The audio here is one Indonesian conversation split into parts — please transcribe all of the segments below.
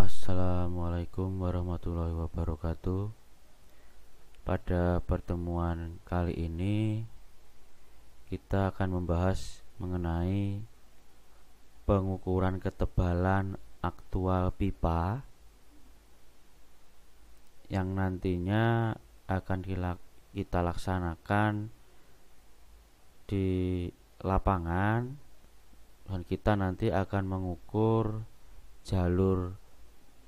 Assalamualaikum warahmatullahi wabarakatuh. Pada pertemuan kali ini kita akan membahas mengenai pengukuran ketebalan aktual pipa yang nantinya akan kita laksanakan di lapangan dan kita nanti akan mengukur jalur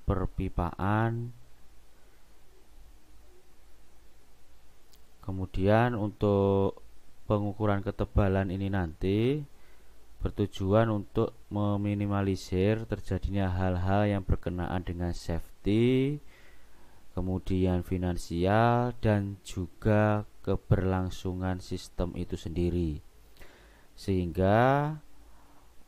perpipaan kemudian untuk pengukuran ketebalan ini nanti bertujuan untuk meminimalisir terjadinya hal-hal yang berkenaan dengan safety kemudian finansial dan juga keberlangsungan sistem itu sendiri sehingga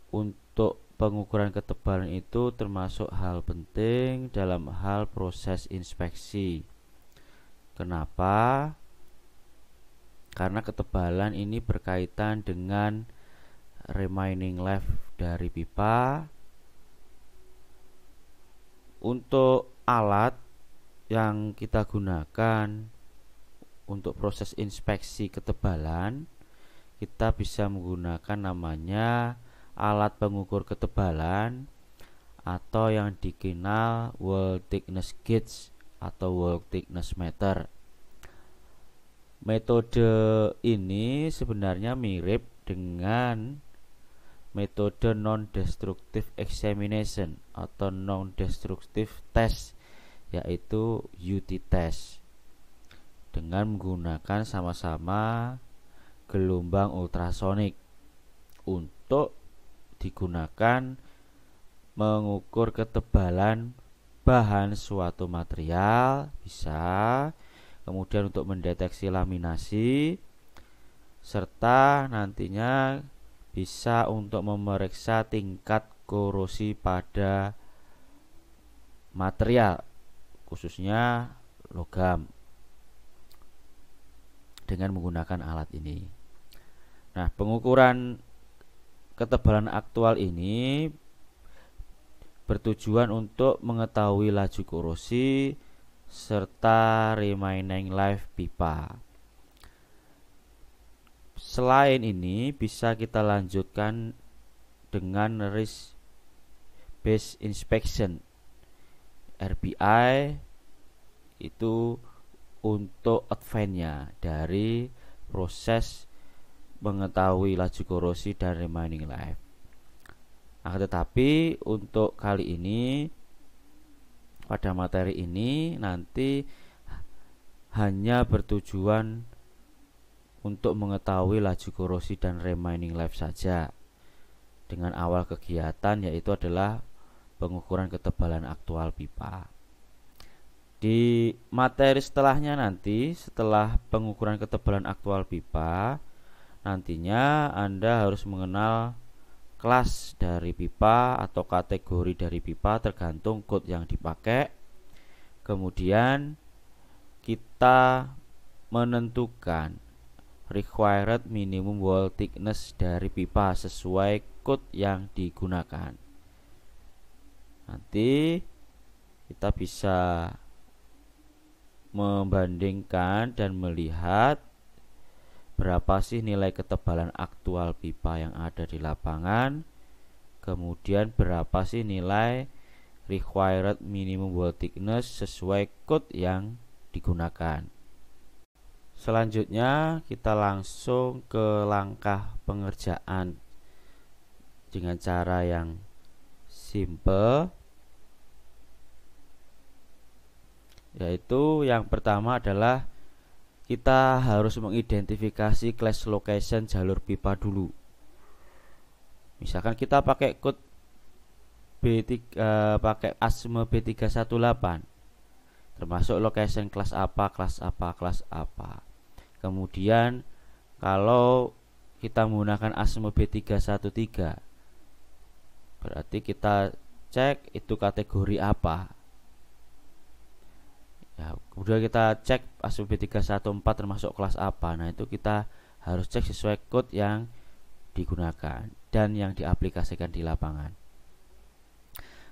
untuk Pengukuran ketebalan itu termasuk hal penting dalam hal proses inspeksi. Kenapa? Karena ketebalan ini berkaitan dengan remaining life dari pipa. Untuk alat yang kita gunakan untuk proses inspeksi ketebalan, kita bisa menggunakan namanya alat pengukur ketebalan atau yang dikenal wall thickness gauge atau wall thickness meter. Metode ini sebenarnya mirip dengan metode non-destructive examination atau non-destructive test yaitu UT test dengan menggunakan sama-sama gelombang ultrasonik untuk digunakan mengukur ketebalan bahan suatu material bisa kemudian untuk mendeteksi laminasi serta nantinya bisa untuk memeriksa tingkat korosi pada material khususnya logam dengan menggunakan alat ini. Nah, pengukuran Ketebalan aktual ini bertujuan untuk mengetahui laju korosi serta remaining life pipa. Selain ini, bisa kita lanjutkan dengan risk based inspection RBI itu untuk advance-nya dari proses mengetahui laju korosi dan remaining life. Nah, tetapi untuk kali ini pada materi ini nanti hanya bertujuan untuk mengetahui laju korosi dan remaining life saja. Dengan awal kegiatan yaitu adalah pengukuran ketebalan aktual pipa. Di materi setelahnya nanti setelah pengukuran ketebalan aktual pipa Nantinya Anda harus mengenal kelas dari pipa atau kategori dari pipa tergantung code yang dipakai. Kemudian kita menentukan required minimum wall thickness dari pipa sesuai code yang digunakan. Nanti kita bisa membandingkan dan melihat berapa sih nilai ketebalan aktual pipa yang ada di lapangan kemudian berapa sih nilai required minimum wall thickness sesuai code yang digunakan selanjutnya kita langsung ke langkah pengerjaan dengan cara yang simple yaitu yang pertama adalah kita harus mengidentifikasi class location jalur pipa dulu misalkan kita pakai code B3 eh, pakai ASME B318 termasuk location kelas apa kelas apa kelas apa kemudian kalau kita menggunakan ASME B313 berarti kita cek itu kategori apa ya kemudian kita cek ASUB 314 termasuk kelas apa nah itu kita harus cek sesuai code yang digunakan dan yang diaplikasikan di lapangan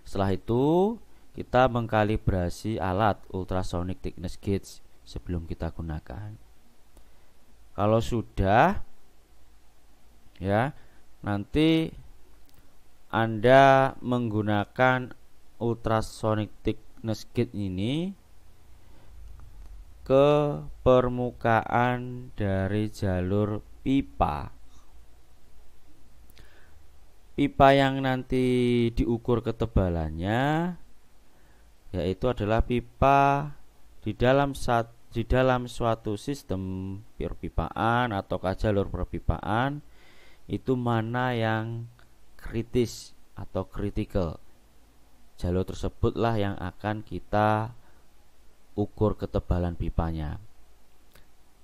setelah itu kita mengkalibrasi alat ultrasonic thickness gauge sebelum kita gunakan kalau sudah ya nanti Anda menggunakan ultrasonic thickness gauge ini ke permukaan dari jalur pipa. Pipa yang nanti diukur ketebalannya yaitu adalah pipa di dalam sat, di dalam suatu sistem perpipaan ataukah jalur perpipaan itu mana yang kritis atau kritikal. Jalur tersebutlah yang akan kita ukur ketebalan pipanya.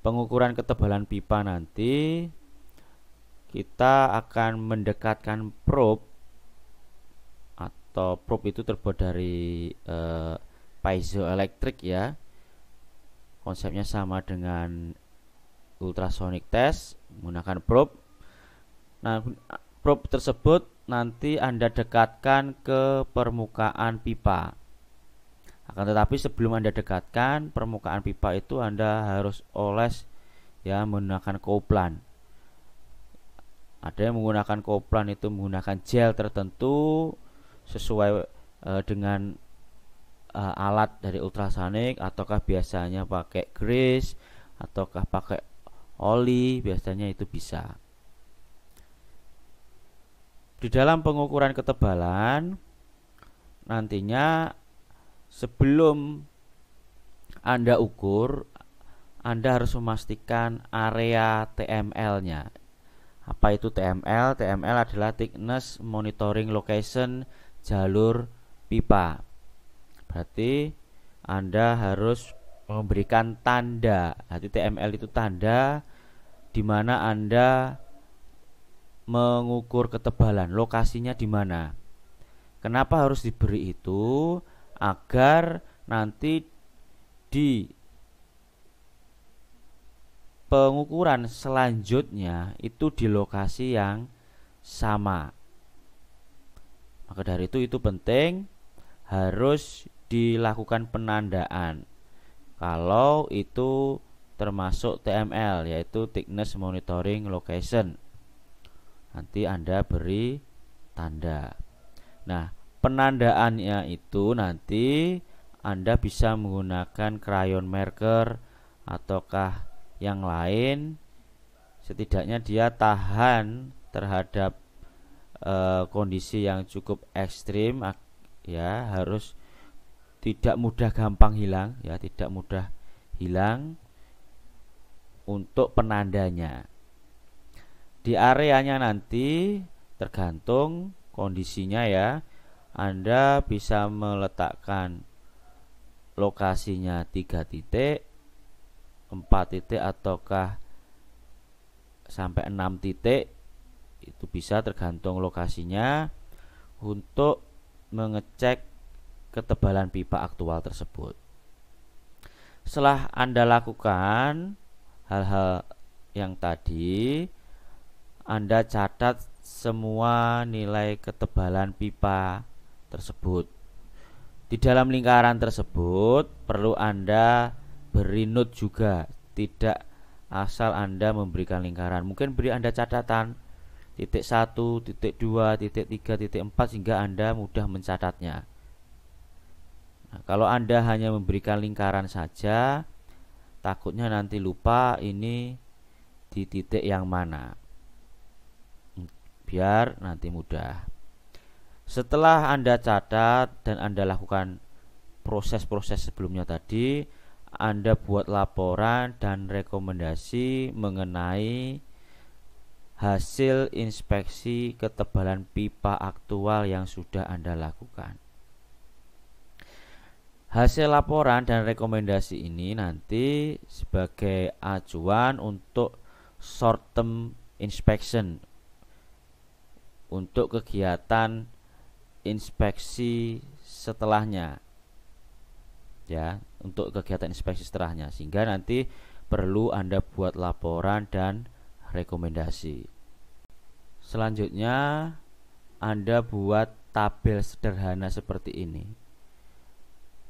Pengukuran ketebalan pipa nanti kita akan mendekatkan probe atau probe itu terbuat dari eh, piezoelectric ya. Konsepnya sama dengan ultrasonic test menggunakan probe. Nah, probe tersebut nanti Anda dekatkan ke permukaan pipa. Akan tetapi sebelum Anda dekatkan permukaan pipa itu Anda harus oles ya menggunakan koplan. Ada yang menggunakan koplan itu menggunakan gel tertentu sesuai e, dengan e, alat dari ultrasonik ataukah biasanya pakai grease ataukah pakai oli biasanya itu bisa. Di dalam pengukuran ketebalan nantinya sebelum Anda ukur, Anda harus memastikan area TML-nya. Apa itu TML? TML adalah thickness monitoring location jalur pipa. Berarti Anda harus memberikan tanda. Berarti TML itu tanda di mana Anda mengukur ketebalan, lokasinya di mana. Kenapa harus diberi itu? agar nanti di pengukuran selanjutnya itu di lokasi yang sama. Maka dari itu itu penting harus dilakukan penandaan. Kalau itu termasuk TML yaitu thickness monitoring location. Nanti Anda beri tanda. Nah, penandaannya itu nanti Anda bisa menggunakan crayon marker ataukah yang lain setidaknya dia tahan terhadap e, kondisi yang cukup ekstrim ya harus tidak mudah gampang hilang ya tidak mudah hilang untuk penandanya di areanya nanti tergantung kondisinya ya anda bisa meletakkan lokasinya tiga titik, empat titik ataukah sampai enam titik itu bisa tergantung lokasinya untuk mengecek ketebalan pipa aktual tersebut. Setelah Anda lakukan hal-hal yang tadi, Anda catat semua nilai ketebalan pipa tersebut. Di dalam lingkaran tersebut perlu Anda beri note juga, tidak asal Anda memberikan lingkaran. Mungkin beri Anda catatan titik satu titik dua titik tiga titik empat sehingga Anda mudah mencatatnya. Nah, kalau Anda hanya memberikan lingkaran saja, takutnya nanti lupa ini di titik yang mana. Biar nanti mudah. Setelah Anda catat dan Anda lakukan proses-proses sebelumnya tadi, Anda buat laporan dan rekomendasi mengenai hasil inspeksi ketebalan pipa aktual yang sudah Anda lakukan. Hasil laporan dan rekomendasi ini nanti sebagai acuan untuk short term inspection untuk kegiatan inspeksi setelahnya ya untuk kegiatan inspeksi setelahnya sehingga nanti perlu Anda buat laporan dan rekomendasi. Selanjutnya Anda buat tabel sederhana seperti ini.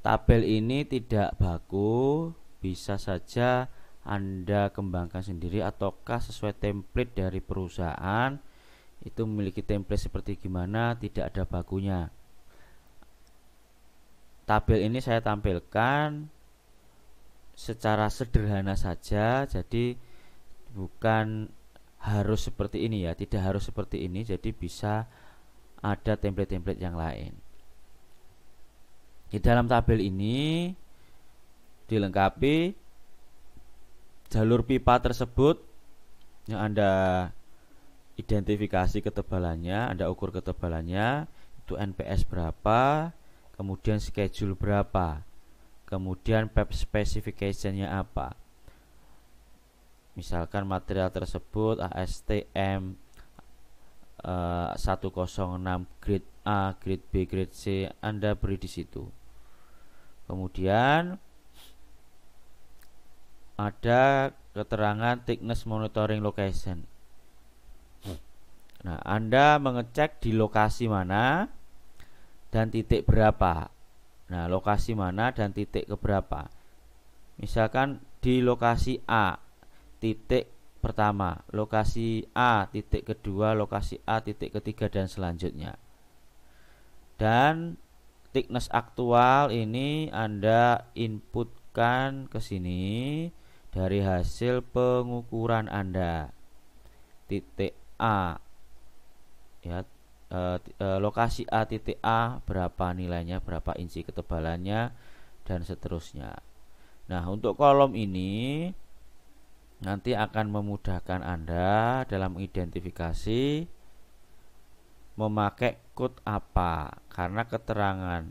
Tabel ini tidak baku, bisa saja Anda kembangkan sendiri ataukah sesuai template dari perusahaan itu memiliki template seperti gimana tidak ada bakunya tabel ini saya tampilkan secara sederhana saja jadi bukan harus seperti ini ya tidak harus seperti ini jadi bisa ada template-template yang lain di dalam tabel ini dilengkapi jalur pipa tersebut yang Anda identifikasi ketebalannya, Anda ukur ketebalannya, itu NPS berapa, kemudian schedule berapa, kemudian pep specification apa. Misalkan material tersebut ASTM uh, 106 grade A, grade B, grade C, Anda beri di situ. Kemudian ada keterangan thickness monitoring location Nah, Anda mengecek di lokasi mana dan titik berapa. Nah, lokasi mana dan titik ke berapa? Misalkan di lokasi A, titik pertama, lokasi A, titik kedua, lokasi A, titik ketiga, dan selanjutnya. Dan thickness aktual ini Anda inputkan ke sini dari hasil pengukuran Anda. Titik A ya e, e, lokasi A titik A berapa nilainya berapa inci ketebalannya dan seterusnya nah untuk kolom ini nanti akan memudahkan Anda dalam identifikasi memakai code apa karena keterangan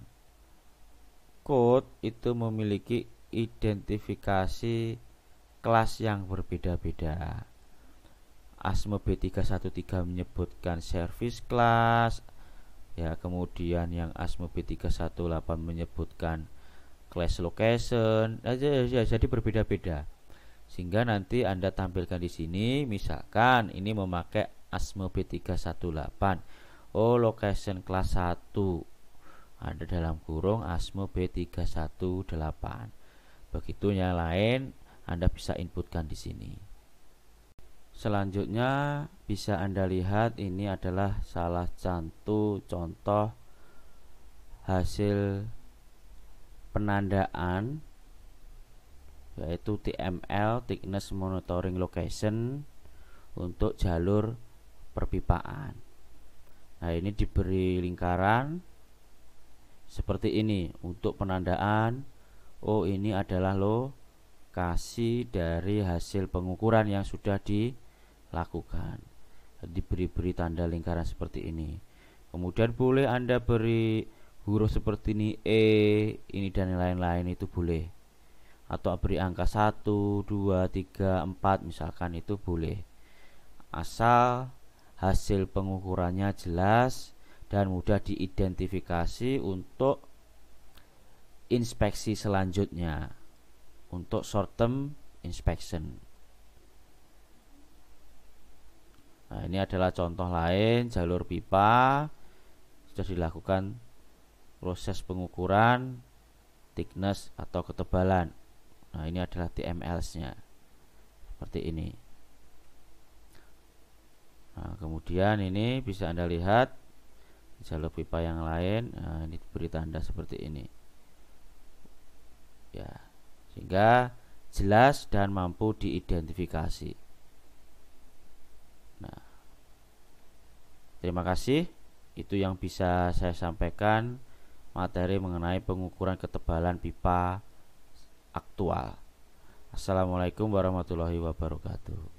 code itu memiliki identifikasi kelas yang berbeda-beda ASME B313 menyebutkan service class ya kemudian yang ASME B318 menyebutkan class location aja ya, ya, ya, jadi berbeda-beda sehingga nanti Anda tampilkan di sini misalkan ini memakai ASME B318 oh location class 1 anda dalam kurung ASME B318 begitu yang lain Anda bisa inputkan di sini Selanjutnya bisa Anda lihat ini adalah salah satu contoh hasil penandaan yaitu TML thickness monitoring location untuk jalur perpipaan. Nah, ini diberi lingkaran seperti ini untuk penandaan oh ini adalah lokasi dari hasil pengukuran yang sudah di lakukan diberi-beri tanda lingkaran seperti ini kemudian boleh anda beri huruf seperti ini E ini dan lain-lain itu boleh atau beri angka 1 2 3 4 misalkan itu boleh asal hasil pengukurannya jelas dan mudah diidentifikasi untuk inspeksi selanjutnya untuk short term inspection Nah, ini adalah contoh lain jalur pipa sudah dilakukan proses pengukuran thickness atau ketebalan. Nah, ini adalah TMLs-nya. Seperti ini. Nah, kemudian ini bisa Anda lihat jalur pipa yang lain, nah, ini diberi tanda seperti ini. Ya, sehingga jelas dan mampu diidentifikasi. Terima kasih. Itu yang bisa saya sampaikan materi mengenai pengukuran ketebalan pipa aktual. Assalamualaikum warahmatullahi wabarakatuh.